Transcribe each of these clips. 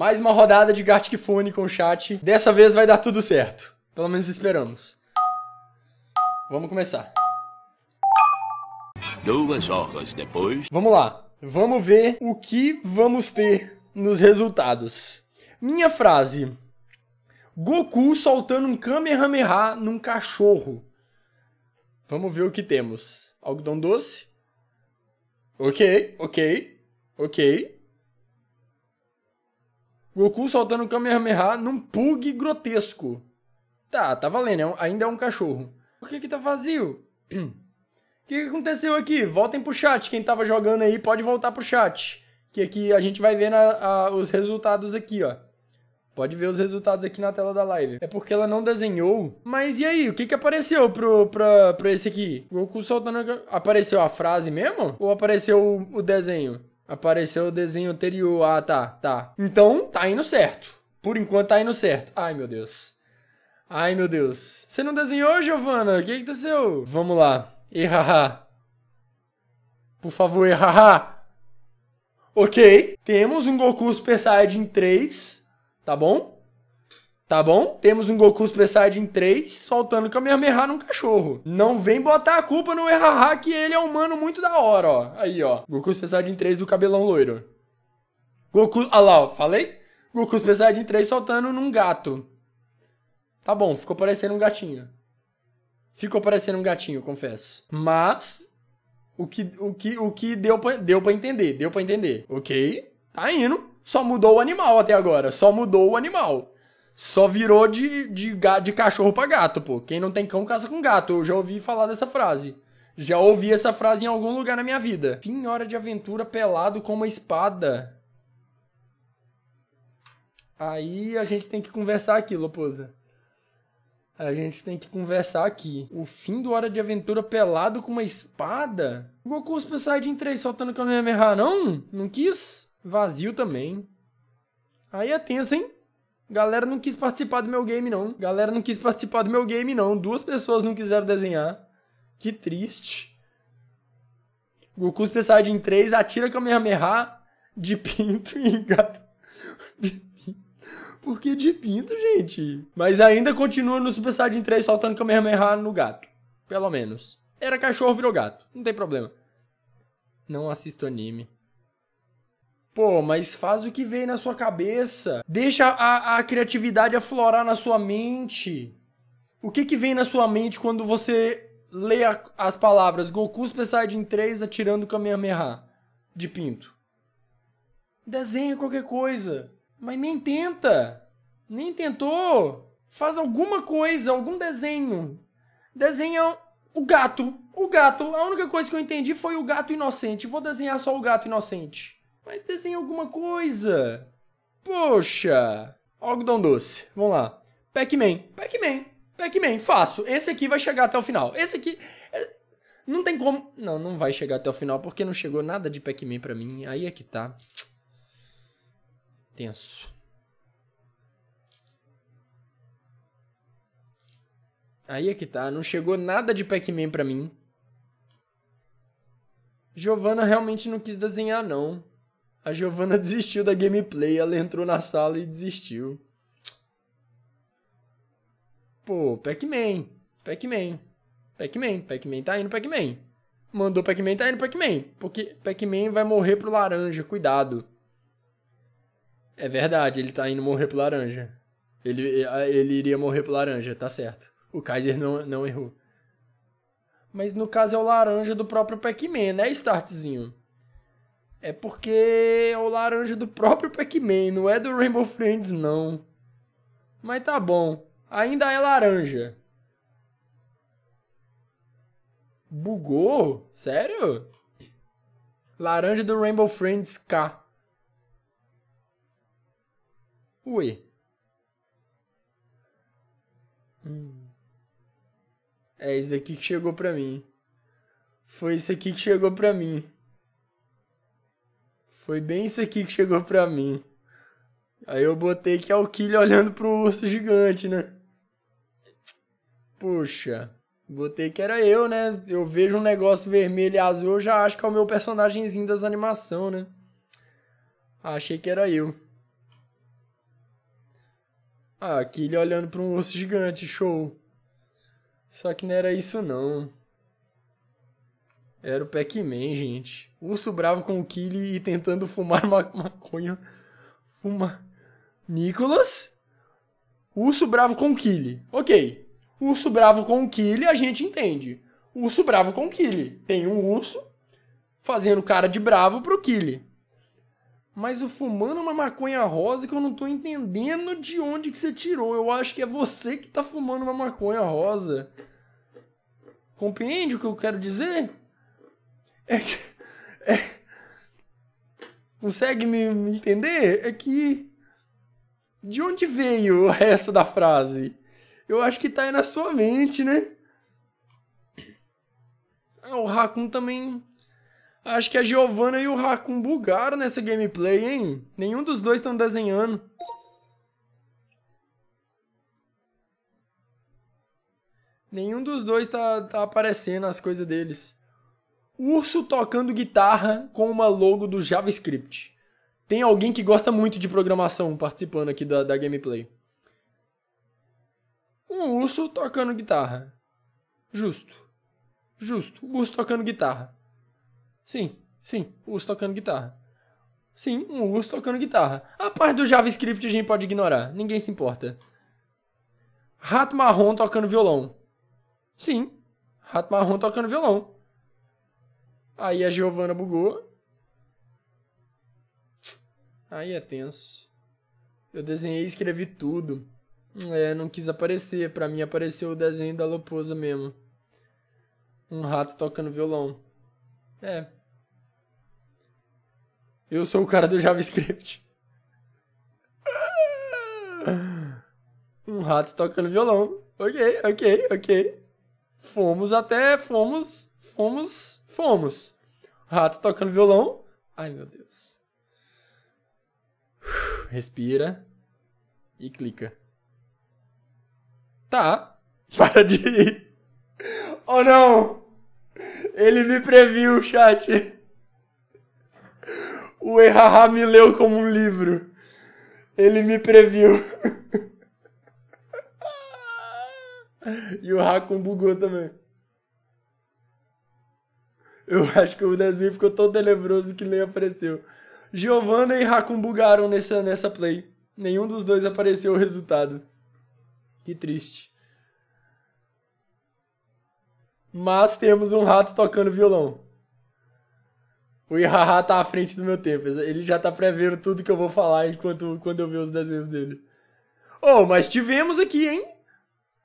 Mais uma rodada de Gartic Fone com o chat. Dessa vez vai dar tudo certo. Pelo menos esperamos. Vamos começar. Duas horas depois. Vamos lá. Vamos ver o que vamos ter nos resultados. Minha frase. Goku soltando um Kamehameha num cachorro. Vamos ver o que temos. Algodão doce. Ok, ok, ok. Goku soltando o Kamehameha num pug grotesco. Tá, tá valendo, é um, ainda é um cachorro. Por que que tá vazio? O que, que aconteceu aqui? Voltem pro chat, quem tava jogando aí pode voltar pro chat. Que aqui a gente vai vendo a, a, os resultados aqui, ó. Pode ver os resultados aqui na tela da live. É porque ela não desenhou. Mas e aí, o que que apareceu pro, pra, pra esse aqui? Goku soltando... Apareceu a frase mesmo? Ou apareceu o, o desenho? Apareceu o desenho anterior. Ah, tá, tá. Então, tá indo certo. Por enquanto tá indo certo. Ai, meu Deus. Ai, meu Deus. Você não desenhou, Giovana? O que aconteceu? Vamos lá. Erraha. Por favor, erraha. Ok. Temos um Goku Super Saiyajin 3. Tá bom? Tá bom? Temos um Goku Super Saiyajin 3 soltando Kamehameha num cachorro. Não vem botar a culpa no Erraha que ele é um mano muito da hora, ó. Aí, ó. Goku Super Saiyajin 3 do cabelão loiro. Goku... Olha ah lá, ó. Falei? Goku Super Saiyajin 3 soltando num gato. Tá bom, ficou parecendo um gatinho. Ficou parecendo um gatinho, confesso. Mas... O que, o que, o que deu, pra, deu pra entender, deu pra entender. Ok, tá indo. Só mudou o animal até agora, só mudou o animal só virou de, de, de cachorro pra gato, pô. Quem não tem cão casa com gato. Eu já ouvi falar dessa frase. Já ouvi essa frase em algum lugar na minha vida. Fim hora de aventura pelado com uma espada. Aí a gente tem que conversar aqui, Loposa. A gente tem que conversar aqui. O fim do Hora de Aventura pelado com uma espada? O Goku Super Saiyajin 3 soltando Kamehameha, não? Não quis? Vazio também. Aí é tenso, hein? Galera não quis participar do meu game, não. Galera não quis participar do meu game, não. Duas pessoas não quiseram desenhar. Que triste. Goku Super Saiyajin 3 atira Kamehameha de pinto e engata. Por que de pinto, gente? Mas ainda continua no Super Saiyajin 3 soltando Kamehameha no gato. Pelo menos. Era cachorro, virou gato. Não tem problema. Não assisto anime. Pô, mas faz o que vem na sua cabeça. Deixa a, a criatividade aflorar na sua mente. O que, que vem na sua mente quando você lê a, as palavras Goku Super Saiyajin 3 atirando Kamehameha de pinto? Desenha qualquer coisa. Mas nem tenta. Nem tentou. Faz alguma coisa, algum desenho. Desenha o gato. O gato. A única coisa que eu entendi foi o gato inocente. Vou desenhar só o gato inocente. Mas desenha alguma coisa. Poxa. Algodão doce. Vamos lá. Pac-Man. Pac-Man. Pac-Man. Faço. Esse aqui vai chegar até o final. Esse aqui... É, não tem como... Não, não vai chegar até o final porque não chegou nada de Pac-Man pra mim. Aí é que tá. Tenso. Aí é que tá, não chegou nada de Pac-Man pra mim. Giovanna realmente não quis desenhar, não. A Giovana desistiu da gameplay, ela entrou na sala e desistiu. Pô, Pac-Man. Pac-Man. Pac-Man. Pac-Man tá indo, Pac-Man. Mandou Pac-Man, tá indo Pac-Man. Porque Pac-Man vai morrer pro laranja, cuidado. É verdade, ele tá indo morrer pro laranja. Ele, ele iria morrer pro laranja, tá certo. O Kaiser não, não errou. Mas no caso é o laranja do próprio Pac-Man, né, Startzinho? É porque é o laranja do próprio Pac-Man, não é do Rainbow Friends, não. Mas tá bom, ainda é laranja. Bugou? Sério? Laranja do Rainbow Friends K. Ué. Hum. É isso daqui que chegou pra mim. Foi isso aqui que chegou pra mim. Foi bem isso aqui que chegou pra mim. Aí eu botei que é o Killy olhando pro urso gigante, né? Puxa, botei que era eu, né? Eu vejo um negócio vermelho e azul, eu já acho que é o meu personagemzinho das animação, né? Achei que era eu. Ah, Killy olhando pra um urso gigante, show. Só que não era isso não. Era o Pac-Man, gente. Urso bravo com o Killy e tentando fumar ma maconha. Uma. Nicholas? Urso bravo com o Killy. Ok. Urso bravo com o Killy a gente entende. Urso bravo com o Killy. Tem um urso fazendo cara de bravo pro Killy. Mas o fumando uma maconha rosa que eu não tô entendendo de onde que você tirou. Eu acho que é você que tá fumando uma maconha rosa. Compreende o que eu quero dizer? É que, é, consegue me, me entender? É que. De onde veio o resto da frase? Eu acho que tá aí na sua mente, né? Ah, o Raccoon também. Acho que a Giovanna e o Raccoon bugaram nessa gameplay, hein? Nenhum dos dois estão desenhando. Nenhum dos dois tá, tá aparecendo as coisas deles. Urso tocando guitarra com uma logo do JavaScript. Tem alguém que gosta muito de programação participando aqui da, da gameplay. Um urso tocando guitarra. Justo. Justo. urso tocando guitarra. Sim, sim, urso tocando guitarra. Sim, um urso tocando guitarra. A parte do JavaScript a gente pode ignorar. Ninguém se importa. Rato marrom tocando violão. Sim, rato marrom tocando violão. Aí a Giovana bugou. Aí é tenso. Eu desenhei e escrevi tudo. É, não quis aparecer. Pra mim apareceu o desenho da Loposa mesmo. Um rato tocando violão. É. Eu sou o cara do JavaScript. um rato tocando violão. Ok, ok, ok. Fomos até. Fomos. Fomos Fomos. Rato tocando violão. Ai, meu Deus. Respira. E clica. Tá. Para de ir. Oh, não! Ele me previu, chat. O Erraha me leu como um livro. Ele me previu. e o Hakon bugou também. Eu acho que o desenho ficou tão tenebroso que nem apareceu. Giovanna e Rakumbugaram nessa, nessa play. Nenhum dos dois apareceu o resultado. Que triste. Mas temos um rato tocando violão. O Ihaha tá à frente do meu tempo. Ele já tá prevendo tudo que eu vou falar enquanto quando eu ver os desenhos dele. Oh, mas tivemos aqui, hein?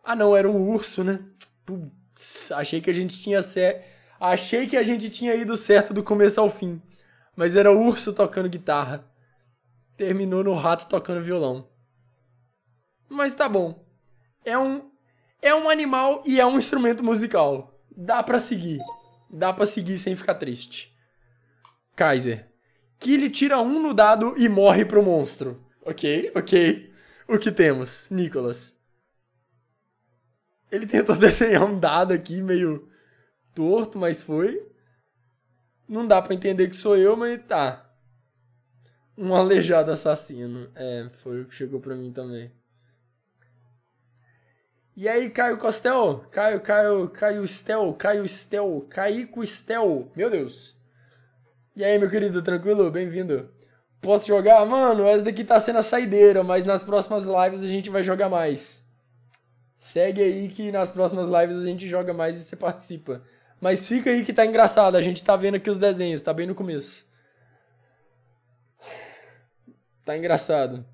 Ah não, era um urso, né? Putz, achei que a gente tinha certo. Achei que a gente tinha ido certo do começo ao fim, mas era o urso tocando guitarra. Terminou no rato tocando violão. Mas tá bom. É um é um animal e é um instrumento musical. Dá para seguir. Dá para seguir sem ficar triste. Kaiser. ele tira um no dado e morre pro monstro. OK? OK. O que temos, Nicolas? Ele tentou desenhar um dado aqui meio torto, mas foi. Não dá para entender que sou eu, mas tá. Um aleijado assassino. É, foi o que chegou pra mim também. E aí, Caio Costel? Caio, Caio, Caio Stel, Caio Stel, Caico Stel. Meu Deus. E aí, meu querido, tranquilo? Bem-vindo. Posso jogar? Mano, essa daqui tá sendo a saideira, mas nas próximas lives a gente vai jogar mais. Segue aí que nas próximas lives a gente joga mais e você participa. Mas fica aí que tá engraçado. A gente tá vendo aqui os desenhos, tá bem no começo. Tá engraçado.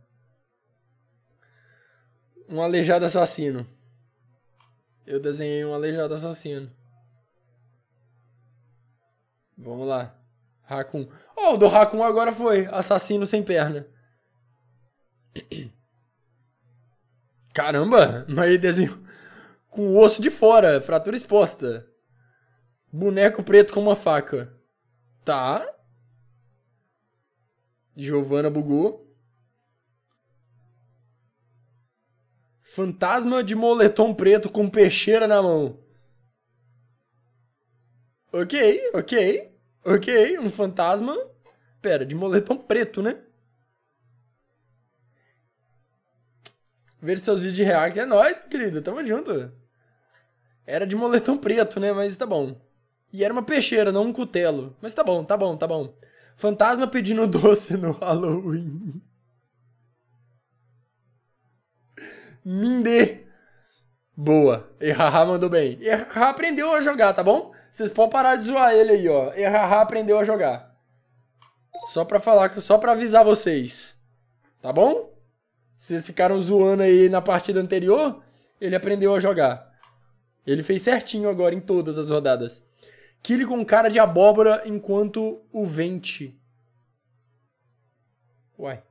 Um aleijado assassino. Eu desenhei um aleijado assassino. Vamos lá. racun Oh, o do racun agora foi. Assassino sem perna. Caramba, mas ele desenhou com o osso de fora, fratura exposta. Boneco preto com uma faca. Tá. Giovana bugou. Fantasma de moletom preto com peixeira na mão. Ok, ok, ok. Um fantasma. Pera, de moletom preto, né? Ver seus vídeos de react é nóis, querido. Tamo junto. Era de moletom preto, né? Mas tá bom. E era uma peixeira, não um cutelo. Mas tá bom, tá bom, tá bom. Fantasma pedindo doce no Halloween. Mindê. Boa. Errará mandou bem. Errará aprendeu a jogar, tá bom? Vocês podem parar de zoar ele aí, ó. Errará aprendeu a jogar. Só pra falar, só pra avisar vocês. Tá bom? Vocês ficaram zoando aí na partida anterior, ele aprendeu a jogar. Ele fez certinho agora em todas as rodadas. Kili com cara de abóbora enquanto o vente. Uai.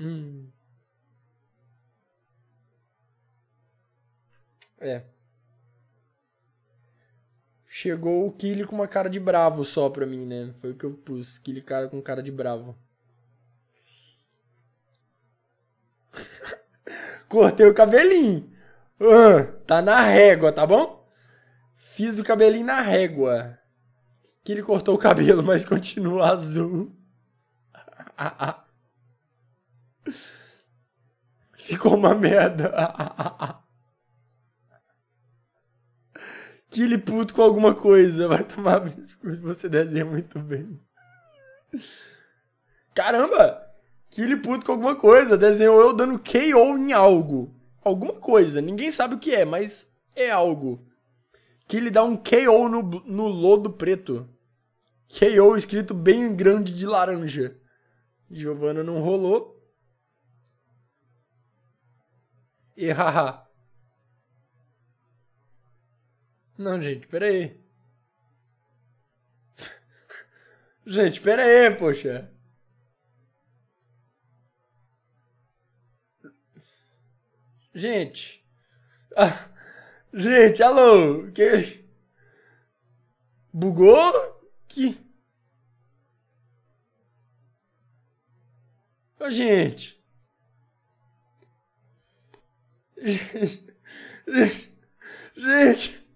Hum. É. Chegou o Kili com uma cara de bravo só pra mim, né? Foi o que eu pus. Kili cara com cara de bravo. Cortei o cabelinho. Uh, tá na régua, tá bom? Fiz o cabelinho na régua. Que ele cortou o cabelo, mas continua azul. Ficou uma merda. que ele puto com alguma coisa. Vai tomar você desenha muito bem. Caramba! Que ele puto com alguma coisa. Desenhou eu dando KO em algo. Alguma coisa. Ninguém sabe o que é, mas é algo que ele dá um KO no, no lodo preto. KO escrito bem grande de laranja. Giovana não rolou. E haha. Não, gente, peraí. gente, peraí, poxa. Gente. Ah. Gente, alô! Que... Bugou? Que... Ô, gente. gente. Gente.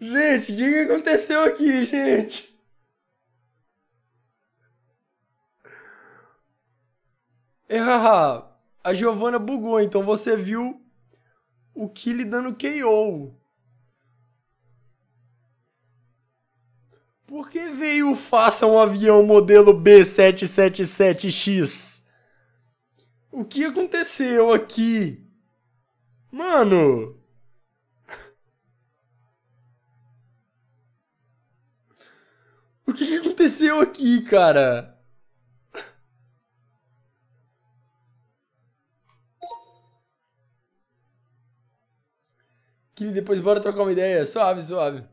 Gente, o que, que aconteceu aqui, gente? Ah, a Giovana bugou, então você viu o Killy dando KO. Por que veio faça um avião modelo B777X? O que aconteceu aqui? Mano! O que aconteceu aqui, cara? Que depois bora trocar uma ideia. Suave, suave.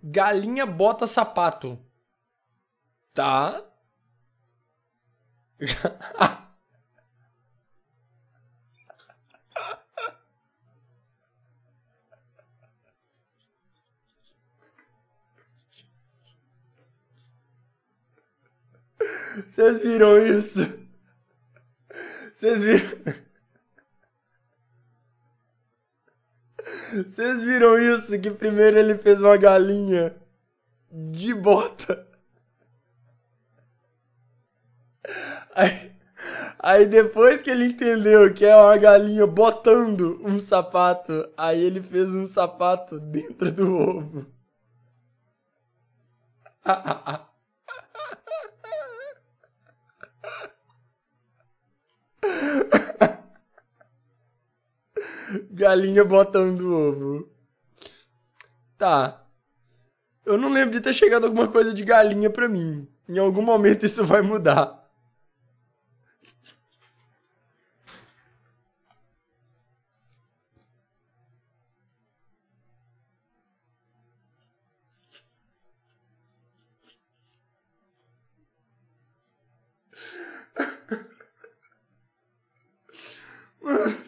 Galinha bota sapato. Tá. Vocês viram isso? Vocês viram? Vocês viram isso? Que primeiro ele fez uma galinha de bota. Aí, aí, depois que ele entendeu que é uma galinha botando um sapato, aí ele fez um sapato dentro do ovo. Galinha botando ovo. Tá. Eu não lembro de ter chegado alguma coisa de galinha pra mim. Em algum momento isso vai mudar. Mano.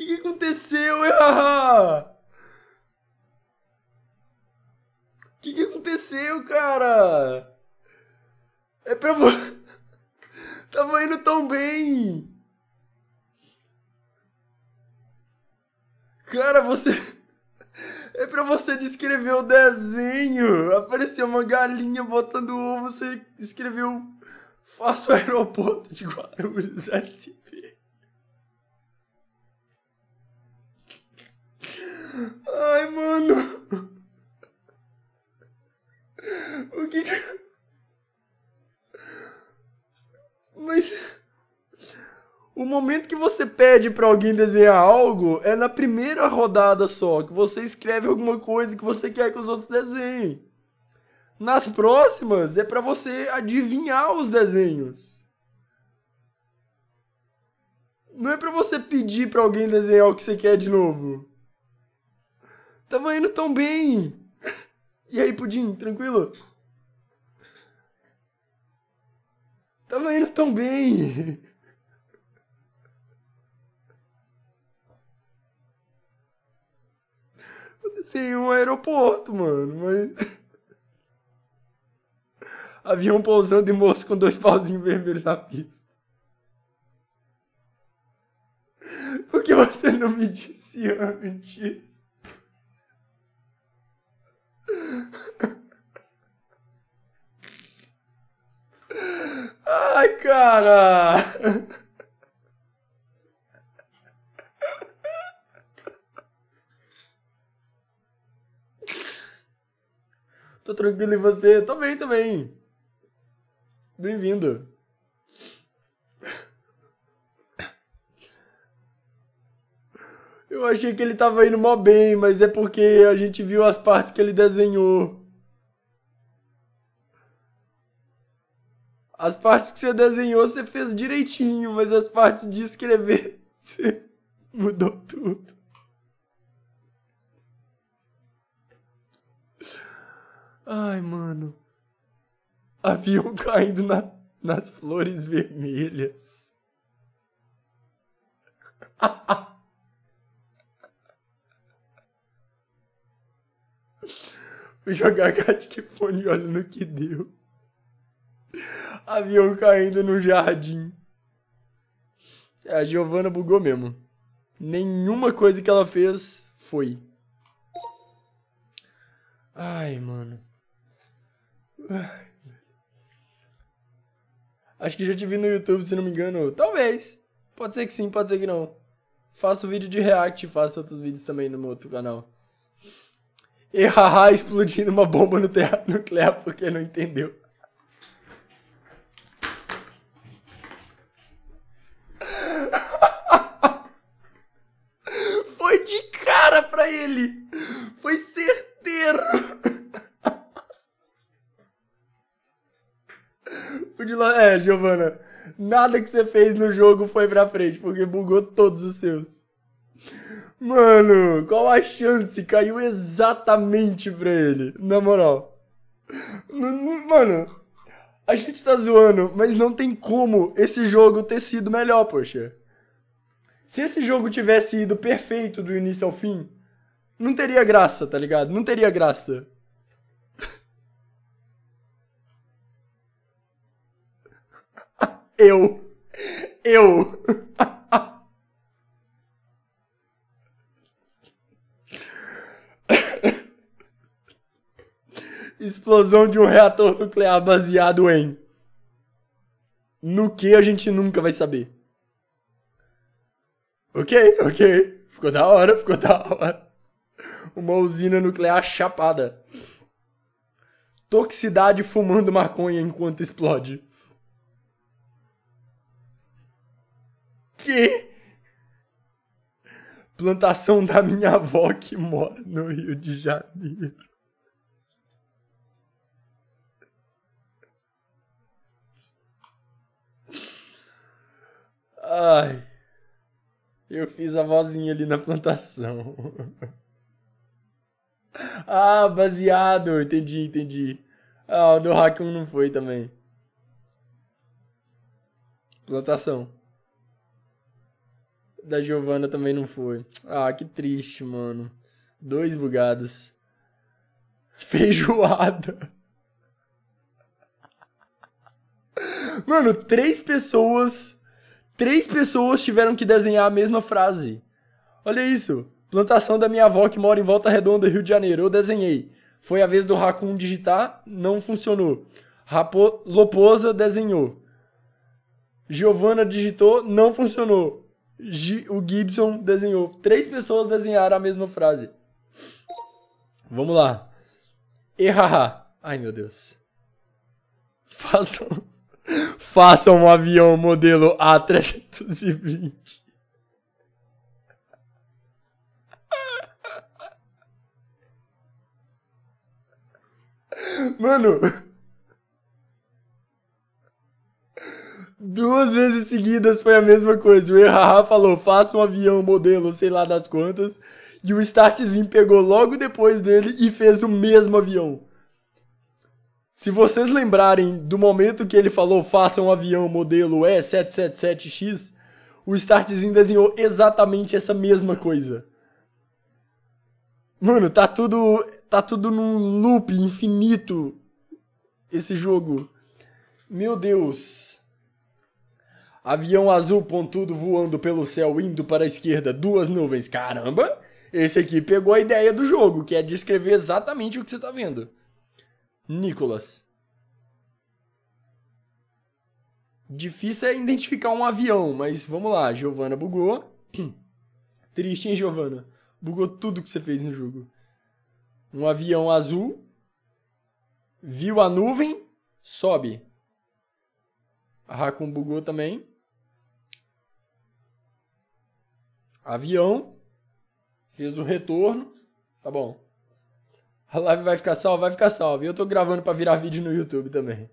que, que aconteceu? O que, que aconteceu, cara? É pra você. Tava indo tão bem! Cara, você. É pra você descrever o desenho! Apareceu uma galinha botando ovo, você escreveu. Faço aeroporto de Guarulhos SP. Ai, mano. O que que... Mas... O momento que você pede para alguém desenhar algo é na primeira rodada só, que você escreve alguma coisa que você quer que os outros desenhem. Nas próximas é para você adivinhar os desenhos. Não é para você pedir para alguém desenhar o que você quer de novo. Tava indo tão bem. E aí, Pudim, tranquilo? Tava indo tão bem. Sim, um aeroporto, mano, mas. Avião pousando e moço com dois pauzinhos vermelhos na pista. Por que você não me disse antes? Ai, cara! Tô tranquilo e você? Tô bem também. Bem-vindo. Eu achei que ele tava indo mó bem, mas é porque a gente viu as partes que ele desenhou. As partes que você desenhou você fez direitinho, mas as partes de escrever você mudou tudo. Ai, mano. Avião caindo na, nas flores vermelhas. Vou jogar Gatfone e olha no que deu. Avião caindo no jardim. A Giovana bugou mesmo. Nenhuma coisa que ela fez foi. Ai, mano. Acho que já te vi no YouTube, se não me engano. Talvez. Pode ser que sim, pode ser que não. Faço vídeo de react, faço outros vídeos também no meu outro canal. E haha, explodindo uma bomba no terra nuclear porque não entendeu. ele! Foi certeiro! É, Giovana, nada que você fez no jogo foi pra frente, porque bugou todos os seus. Mano, qual a chance? Caiu exatamente pra ele, na moral. Mano, a gente tá zoando, mas não tem como esse jogo ter sido melhor, poxa. Se esse jogo tivesse ido perfeito do início ao fim, não teria graça, tá ligado? Não teria graça. Eu. Eu. Explosão de um reator nuclear baseado em. No que a gente nunca vai saber. Ok, ok. Ficou da hora, ficou da hora. Uma usina nuclear chapada. Toxicidade fumando maconha enquanto explode. Que? Plantação da minha avó que mora no Rio de Janeiro. Ai. Eu fiz a vozinha ali na plantação. Ah, baseado. Entendi, entendi. Ah, o do hack 1 não foi também. Plantação. Da Giovana também não foi. Ah, que triste, mano. Dois bugados. Feijoada. Mano, três pessoas. Três pessoas tiveram que desenhar a mesma frase. Olha isso. Plantação da minha avó que mora em Volta Redonda, Rio de Janeiro. Eu desenhei. Foi a vez do Raccoon digitar, não funcionou. Rapo Loposa desenhou. Giovana digitou, não funcionou. G o Gibson desenhou. Três pessoas desenharam a mesma frase. Vamos lá. Errar. Ai, meu Deus. Façam, façam um avião modelo A320. Mano. Duas vezes seguidas foi a mesma coisa. O Erraha falou: faça um avião modelo, sei lá das quantas. E o Startzinho pegou logo depois dele e fez o mesmo avião. Se vocês lembrarem do momento que ele falou faça um avião modelo E777X, o Startzinho desenhou exatamente essa mesma coisa. Mano, tá tudo. Tá tudo num loop infinito. Esse jogo. Meu Deus. Avião azul pontudo voando pelo céu, indo para a esquerda, duas nuvens. Caramba! Esse aqui pegou a ideia do jogo, que é descrever exatamente o que você tá vendo. Nicolas. Difícil é identificar um avião, mas vamos lá. Giovana bugou. Triste, hein, Giovana? Bugou tudo que você fez no jogo. Um avião azul. Viu a nuvem. Sobe. A Hakun bugou também. Avião. Fez o retorno. Tá bom. A live vai ficar salva? Vai ficar salva. E eu tô gravando para virar vídeo no YouTube também.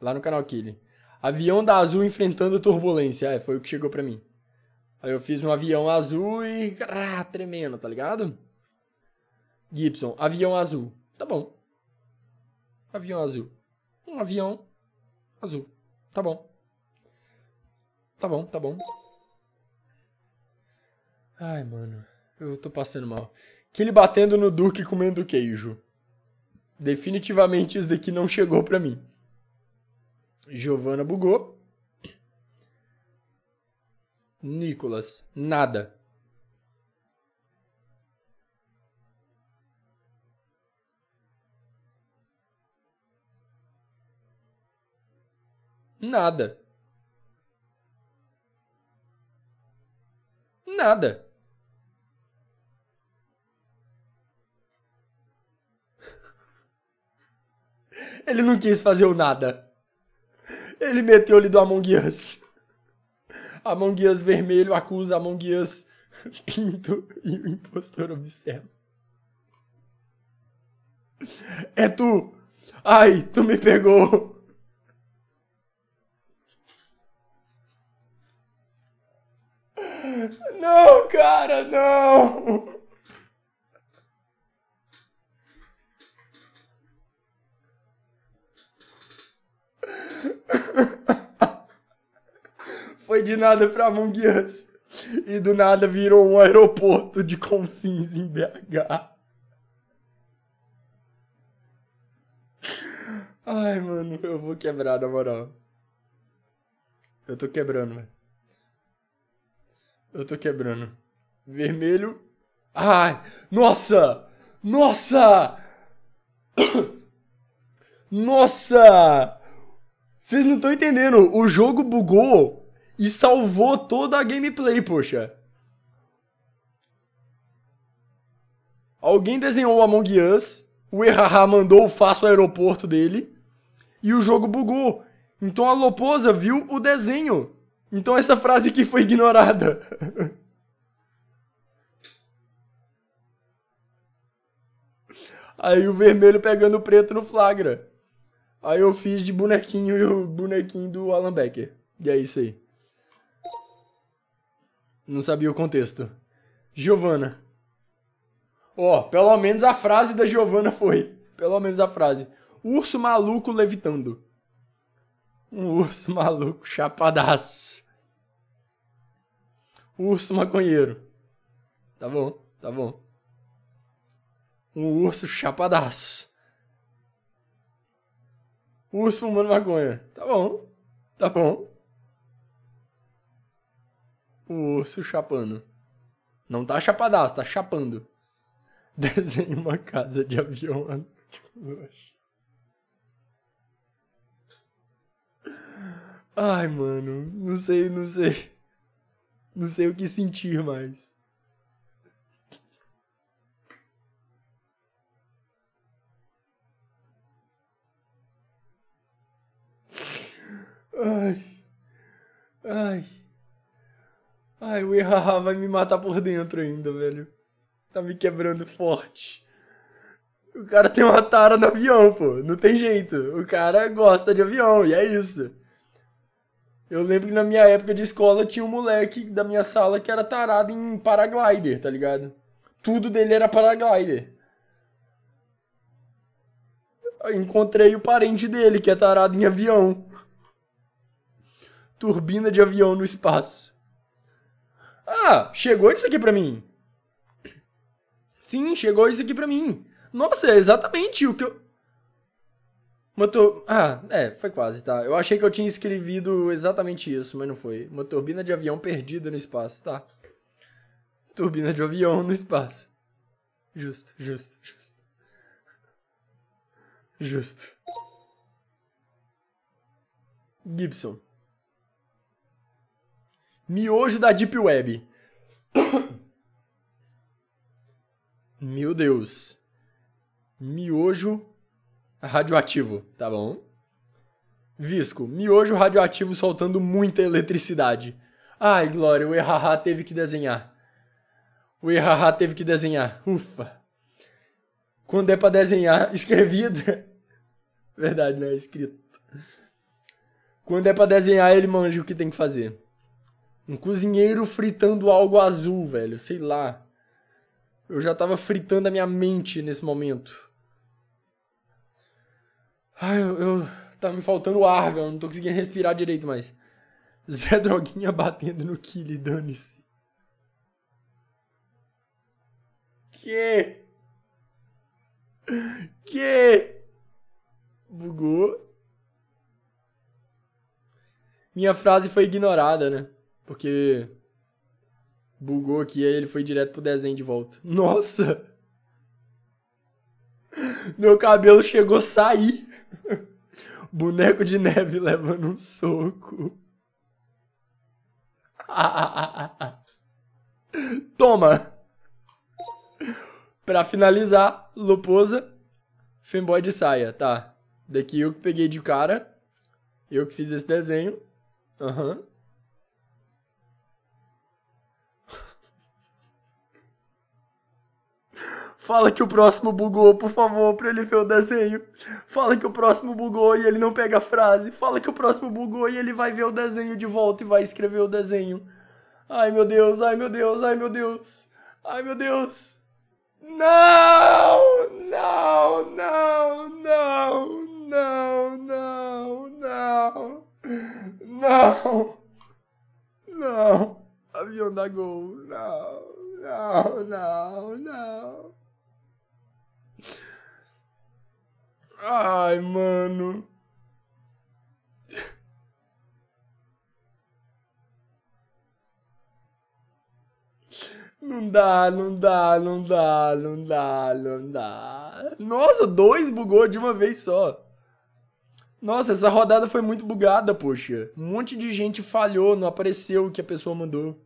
Lá no canal Killing. Avião da Azul enfrentando turbulência. É, foi o que chegou para mim. Aí eu fiz um avião azul e. Ah, tremendo, tá ligado? Gibson, avião azul. Tá bom. Avião azul. Um avião azul. Tá bom. Tá bom, tá bom. Ai, mano. Eu tô passando mal. ele batendo no Duque comendo queijo. Definitivamente isso daqui não chegou pra mim. Giovana bugou. Nicolas, nada. Nada. Nada. Ele não quis fazer o nada. Ele meteu-lhe do Among Us. Among Us vermelho acusa Among Us pinto e o impostor observa. É tu! Ai, tu me pegou! Não, cara, não! foi de nada pra Munguias. E do nada virou um aeroporto de confins em BH. Ai, mano, eu vou quebrar, na moral. Eu tô quebrando, velho. Eu tô quebrando. Vermelho. Ai! Nossa! Nossa! Nossa! Vocês não estão entendendo. O jogo bugou e salvou toda a gameplay, poxa. Alguém desenhou o Among Us, o Erraha mandou o faço o Aeroporto dele e o jogo bugou. Então a Loposa viu o desenho. Então essa frase aqui foi ignorada. Aí o vermelho pegando o preto no flagra. Aí eu fiz de bonequinho e o bonequinho do Alan Becker. E é isso aí. Não sabia o contexto. Giovana. Ó, oh, pelo menos a frase da Giovana foi. Pelo menos a frase. Urso maluco levitando. Um urso maluco chapadaço. Urso maconheiro. Tá bom, tá bom. Um urso chapadaço. Urso fumando maconha. Tá bom, tá bom o urso chapando. Não tá chapadaço, tá chapando. Desenhe uma casa de avião Ai, mano, não sei, não sei. Não sei o que sentir mais. Ai. Ai. Ai, o Ihaha vai me matar por dentro ainda, velho. Tá me quebrando forte. O cara tem uma tara no avião, pô. Não tem jeito. O cara gosta de avião, e é isso. Eu lembro que na minha época de escola tinha um moleque da minha sala que era tarado em paraglider, tá ligado? Tudo dele era paraglider. encontrei o parente dele que é tarado em avião. Turbina de avião no espaço. Ah, chegou isso aqui para mim. Sim, chegou isso aqui para mim. Nossa, é exatamente o que eu. Motor. Ah, é, foi quase, tá. Eu achei que eu tinha escrevido exatamente isso, mas não foi. Uma turbina de avião perdida no espaço, tá. Turbina de avião no espaço. Justo, justo, justo. Justo. Gibson. Miojo da Deep Web. Meu Deus. Miojo radioativo, tá bom? Visco, miojo radioativo soltando muita eletricidade. Ai, Glória, o Erraha teve que desenhar. O Erraha teve que desenhar. Ufa. Quando é para desenhar, escrevido. Verdade, não é escrito. Quando é para desenhar, ele manja o que tem que fazer. Um cozinheiro fritando algo azul, velho. Sei lá. Eu já tava fritando a minha mente nesse momento. Ai, eu. eu tá me faltando ar, velho. Eu não tô conseguindo respirar direito mais. Zé Droguinha batendo no Kili, dane-se. Que? Que? Bugou. Minha frase foi ignorada, né? Porque bugou aqui e aí ele foi direto pro desenho de volta. Nossa! Meu cabelo chegou a sair. Boneco de neve levando um soco. Toma! Pra finalizar, Luposa, Femboy de saia, tá. Daqui eu que peguei de cara. Eu que fiz esse desenho. Aham. Uhum. Fala que o próximo bugou, por favor, pra ele ver o desenho. Fala que o próximo bugou e ele não pega a frase. Fala que o próximo bugou e ele vai ver o desenho de volta e vai escrever o desenho. Ai meu Deus, ai meu Deus, ai meu Deus. Ai meu Deus. Não! Não, não, não, não, não, não. Não. Não. Avião da Gol. Não, não, não, não. Ai, mano. Não dá, não dá, não dá, não dá, não dá. Nossa, dois bugou de uma vez só. Nossa, essa rodada foi muito bugada, poxa. Um monte de gente falhou, não apareceu o que a pessoa mandou.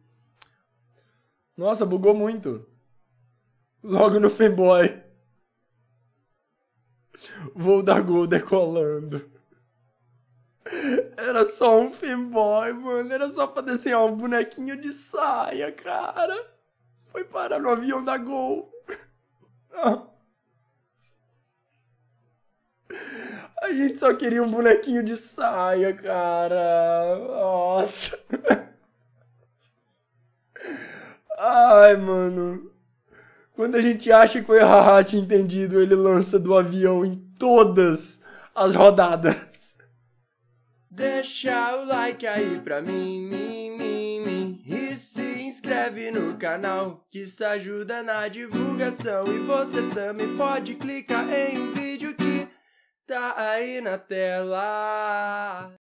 Nossa, bugou muito. Logo no Femboy. Voo da Gol decolando. Era só um fanboy, mano. Era só pra desenhar um bonequinho de saia, cara. Foi parar no avião da Gol. A gente só queria um bonequinho de saia, cara. Nossa. Ai, mano. Quando a gente acha que o Haha tinha entendido, ele lança do avião em todas as rodadas. Deixa o like aí pra mim, mim, mim, mim. E se inscreve no canal, que isso ajuda na divulgação. E você também pode clicar em um vídeo que tá aí na tela.